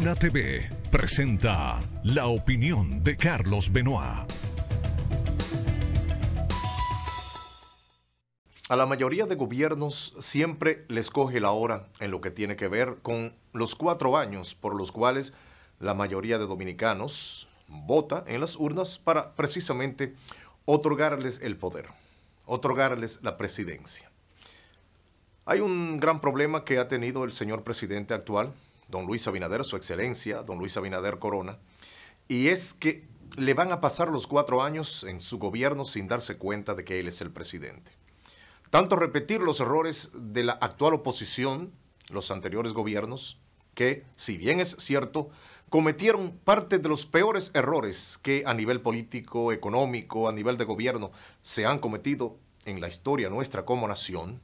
Una TV presenta la opinión de Carlos Benoit. A la mayoría de gobiernos siempre les coge la hora en lo que tiene que ver con los cuatro años por los cuales la mayoría de dominicanos vota en las urnas para precisamente otorgarles el poder, otorgarles la presidencia. Hay un gran problema que ha tenido el señor presidente actual, don Luis Abinader, su excelencia, don Luis Abinader Corona, y es que le van a pasar los cuatro años en su gobierno sin darse cuenta de que él es el presidente. Tanto repetir los errores de la actual oposición, los anteriores gobiernos, que, si bien es cierto, cometieron parte de los peores errores que a nivel político, económico, a nivel de gobierno se han cometido en la historia nuestra como nación,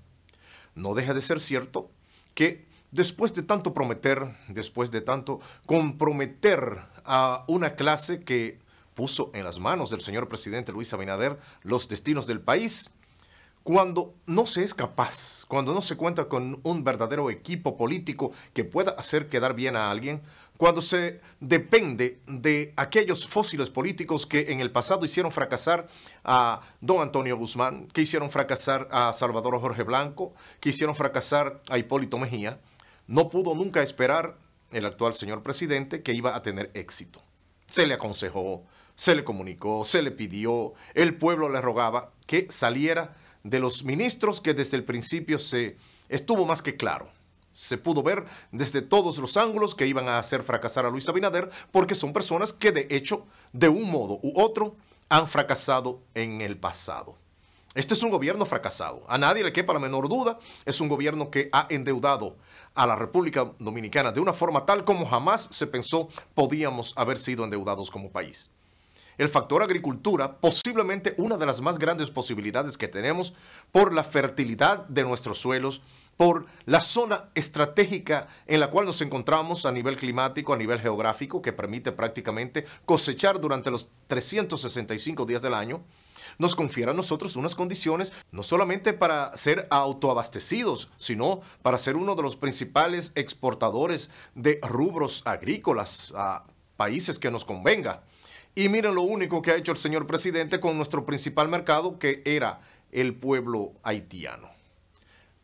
no deja de ser cierto que después de tanto prometer, después de tanto comprometer a una clase que puso en las manos del señor presidente Luis Abinader los destinos del país, cuando no se es capaz, cuando no se cuenta con un verdadero equipo político que pueda hacer quedar bien a alguien, cuando se depende de aquellos fósiles políticos que en el pasado hicieron fracasar a don Antonio Guzmán, que hicieron fracasar a Salvador Jorge Blanco, que hicieron fracasar a Hipólito Mejía, no pudo nunca esperar el actual señor presidente que iba a tener éxito. Se le aconsejó, se le comunicó, se le pidió, el pueblo le rogaba que saliera de los ministros que desde el principio se estuvo más que claro. Se pudo ver desde todos los ángulos que iban a hacer fracasar a Luis Abinader porque son personas que de hecho, de un modo u otro, han fracasado en el pasado. Este es un gobierno fracasado. A nadie le quepa la menor duda. Es un gobierno que ha endeudado a la República Dominicana de una forma tal como jamás se pensó podíamos haber sido endeudados como país. El factor agricultura, posiblemente una de las más grandes posibilidades que tenemos por la fertilidad de nuestros suelos, por la zona estratégica en la cual nos encontramos a nivel climático, a nivel geográfico, que permite prácticamente cosechar durante los 365 días del año nos confiera a nosotros unas condiciones no solamente para ser autoabastecidos, sino para ser uno de los principales exportadores de rubros agrícolas a países que nos convenga. Y miren lo único que ha hecho el señor presidente con nuestro principal mercado, que era el pueblo haitiano.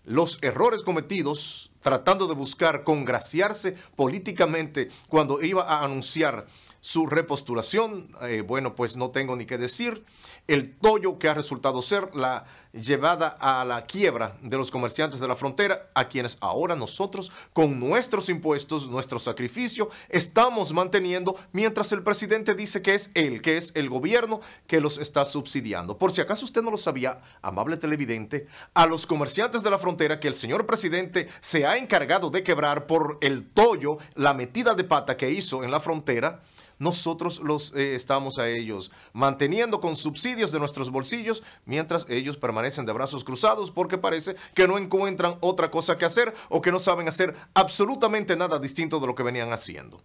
Los errores cometidos tratando de buscar congraciarse políticamente cuando iba a anunciar su repostulación, eh, bueno, pues no tengo ni qué decir, el tollo que ha resultado ser la llevada a la quiebra de los comerciantes de la frontera, a quienes ahora nosotros, con nuestros impuestos, nuestro sacrificio, estamos manteniendo, mientras el presidente dice que es él, que es el gobierno que los está subsidiando. Por si acaso usted no lo sabía, amable televidente, a los comerciantes de la frontera que el señor presidente se ha encargado de quebrar por el tollo, la metida de pata que hizo en la frontera, nosotros los eh, estamos a ellos, manteniendo con subsidios de nuestros bolsillos, mientras ellos permanecen de brazos cruzados porque parece que no encuentran otra cosa que hacer o que no saben hacer absolutamente nada distinto de lo que venían haciendo.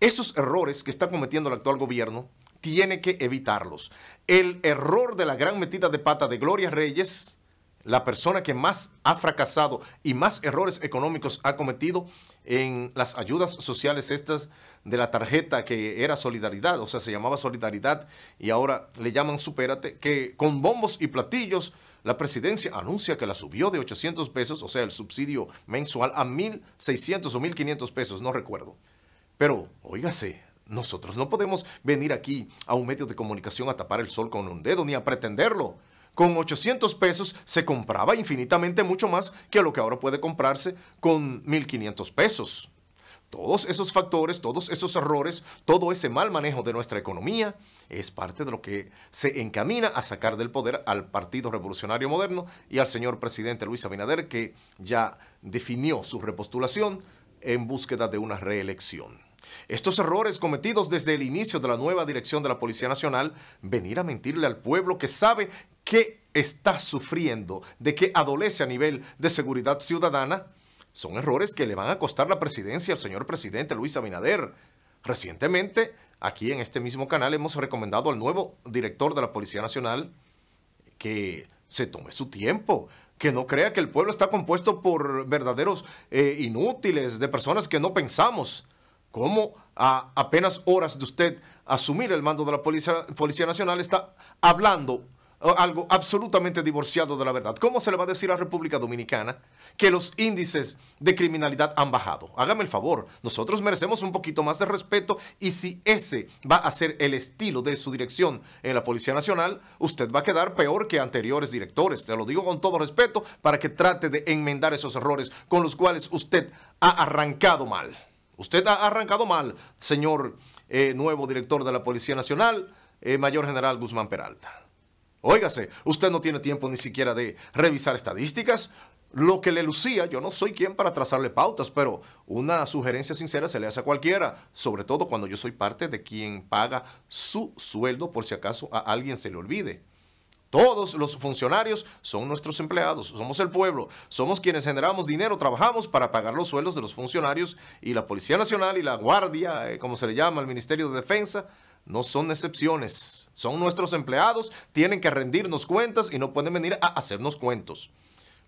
Esos errores que está cometiendo el actual gobierno tiene que evitarlos. El error de la gran metida de pata de Gloria Reyes, la persona que más ha fracasado y más errores económicos ha cometido, en las ayudas sociales estas de la tarjeta que era Solidaridad, o sea, se llamaba Solidaridad y ahora le llaman Supérate, que con bombos y platillos la presidencia anuncia que la subió de 800 pesos, o sea, el subsidio mensual, a 1.600 o 1.500 pesos, no recuerdo. Pero, óigase, nosotros no podemos venir aquí a un medio de comunicación a tapar el sol con un dedo ni a pretenderlo. Con 800 pesos se compraba infinitamente mucho más que lo que ahora puede comprarse con 1.500 pesos. Todos esos factores, todos esos errores, todo ese mal manejo de nuestra economía es parte de lo que se encamina a sacar del poder al Partido Revolucionario Moderno y al señor presidente Luis Abinader que ya definió su repostulación en búsqueda de una reelección. Estos errores cometidos desde el inicio de la nueva dirección de la Policía Nacional, venir a mentirle al pueblo que sabe que está sufriendo, de que adolece a nivel de seguridad ciudadana, son errores que le van a costar la presidencia al señor presidente Luis Abinader. Recientemente, aquí en este mismo canal hemos recomendado al nuevo director de la Policía Nacional que se tome su tiempo, que no crea que el pueblo está compuesto por verdaderos eh, inútiles, de personas que no pensamos cómo a apenas horas de usted asumir el mando de la Policía, Policía Nacional está hablando algo absolutamente divorciado de la verdad. ¿Cómo se le va a decir a la República Dominicana que los índices de criminalidad han bajado? Hágame el favor, nosotros merecemos un poquito más de respeto y si ese va a ser el estilo de su dirección en la Policía Nacional, usted va a quedar peor que anteriores directores. Te lo digo con todo respeto para que trate de enmendar esos errores con los cuales usted ha arrancado mal. Usted ha arrancado mal, señor eh, nuevo director de la Policía Nacional, eh, Mayor General Guzmán Peralta. Óigase, usted no tiene tiempo ni siquiera de revisar estadísticas. Lo que le lucía, yo no soy quien para trazarle pautas, pero una sugerencia sincera se le hace a cualquiera, sobre todo cuando yo soy parte de quien paga su sueldo por si acaso a alguien se le olvide. Todos los funcionarios son nuestros empleados, somos el pueblo, somos quienes generamos dinero, trabajamos para pagar los sueldos de los funcionarios y la Policía Nacional y la Guardia, eh, como se le llama, el Ministerio de Defensa, no son excepciones. Son nuestros empleados, tienen que rendirnos cuentas y no pueden venir a hacernos cuentos.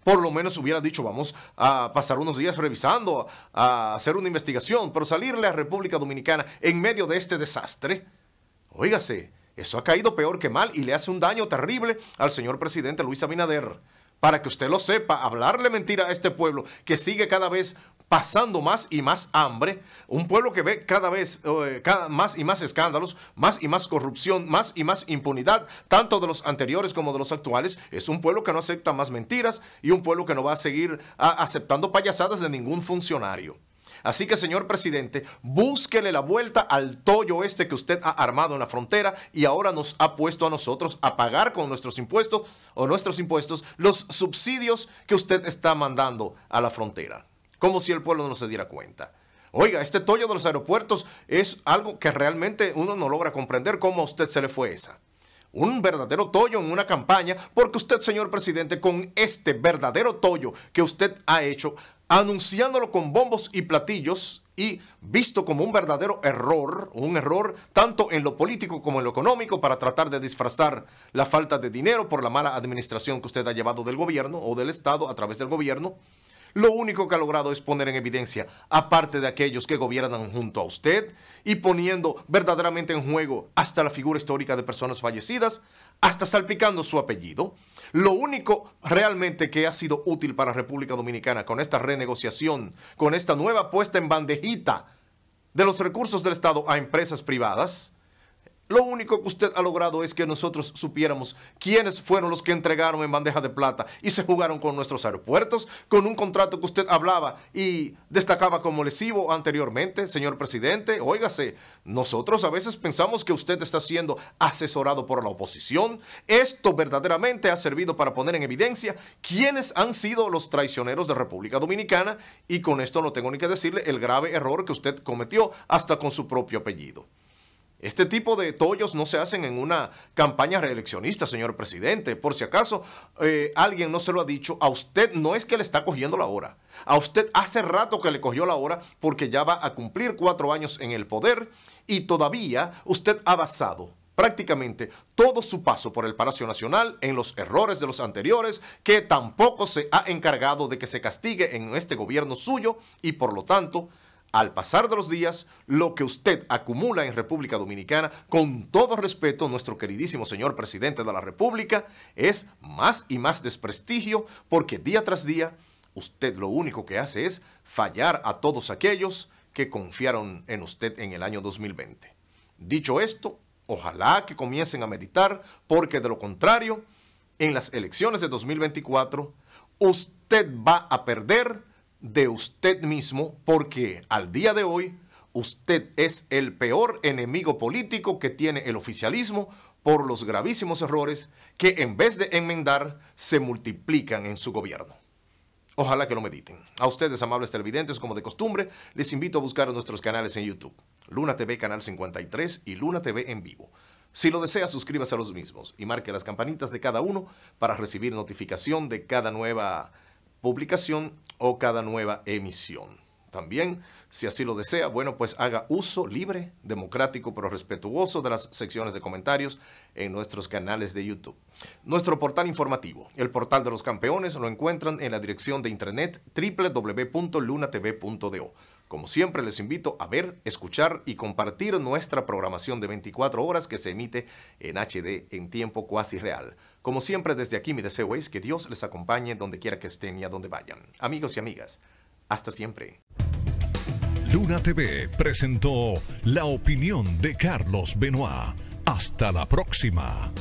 Por lo menos hubiera dicho, vamos a pasar unos días revisando, a hacer una investigación, pero salirle a República Dominicana en medio de este desastre, óigase, eso ha caído peor que mal y le hace un daño terrible al señor presidente Luis Abinader. Para que usted lo sepa, hablarle mentira a este pueblo que sigue cada vez pasando más y más hambre, un pueblo que ve cada vez eh, más y más escándalos, más y más corrupción, más y más impunidad, tanto de los anteriores como de los actuales, es un pueblo que no acepta más mentiras y un pueblo que no va a seguir aceptando payasadas de ningún funcionario. Así que, señor presidente, búsquele la vuelta al tollo este que usted ha armado en la frontera y ahora nos ha puesto a nosotros a pagar con nuestros impuestos o nuestros impuestos los subsidios que usted está mandando a la frontera. Como si el pueblo no se diera cuenta. Oiga, este tollo de los aeropuertos es algo que realmente uno no logra comprender cómo a usted se le fue esa un verdadero tollo en una campaña, porque usted, señor presidente, con este verdadero tollo que usted ha hecho, anunciándolo con bombos y platillos y visto como un verdadero error, un error tanto en lo político como en lo económico para tratar de disfrazar la falta de dinero por la mala administración que usted ha llevado del gobierno o del Estado a través del gobierno, lo único que ha logrado es poner en evidencia, aparte de aquellos que gobiernan junto a usted y poniendo verdaderamente en juego hasta la figura histórica de personas fallecidas, hasta salpicando su apellido. Lo único realmente que ha sido útil para República Dominicana con esta renegociación, con esta nueva puesta en bandejita de los recursos del Estado a empresas privadas, lo único que usted ha logrado es que nosotros supiéramos quiénes fueron los que entregaron en bandeja de plata y se jugaron con nuestros aeropuertos, con un contrato que usted hablaba y destacaba como lesivo anteriormente, señor presidente. Óigase, nosotros a veces pensamos que usted está siendo asesorado por la oposición. Esto verdaderamente ha servido para poner en evidencia quiénes han sido los traicioneros de República Dominicana y con esto no tengo ni que decirle el grave error que usted cometió hasta con su propio apellido. Este tipo de tollos no se hacen en una campaña reeleccionista, señor presidente. Por si acaso eh, alguien no se lo ha dicho, a usted no es que le está cogiendo la hora. A usted hace rato que le cogió la hora porque ya va a cumplir cuatro años en el poder y todavía usted ha basado prácticamente todo su paso por el Palacio Nacional en los errores de los anteriores, que tampoco se ha encargado de que se castigue en este gobierno suyo y por lo tanto al pasar de los días, lo que usted acumula en República Dominicana, con todo respeto, nuestro queridísimo señor presidente de la República, es más y más desprestigio porque día tras día usted lo único que hace es fallar a todos aquellos que confiaron en usted en el año 2020. Dicho esto, ojalá que comiencen a meditar porque de lo contrario, en las elecciones de 2024, usted va a perder de usted mismo porque al día de hoy usted es el peor enemigo político que tiene el oficialismo por los gravísimos errores que en vez de enmendar se multiplican en su gobierno. Ojalá que lo mediten. A ustedes, amables televidentes, como de costumbre, les invito a buscar nuestros canales en YouTube. Luna TV Canal 53 y Luna TV en vivo. Si lo desea, suscríbase a los mismos y marque las campanitas de cada uno para recibir notificación de cada nueva publicación o cada nueva emisión. También, si así lo desea, bueno, pues haga uso libre, democrático, pero respetuoso de las secciones de comentarios en nuestros canales de YouTube. Nuestro portal informativo, el portal de los campeones, lo encuentran en la dirección de internet www.lunatv.do. Como siempre les invito a ver, escuchar y compartir nuestra programación de 24 horas que se emite en HD en tiempo cuasi real. Como siempre desde aquí mi deseo es que Dios les acompañe donde quiera que estén y a donde vayan. Amigos y amigas, hasta siempre. Luna TV presentó la opinión de Carlos Benoit. Hasta la próxima.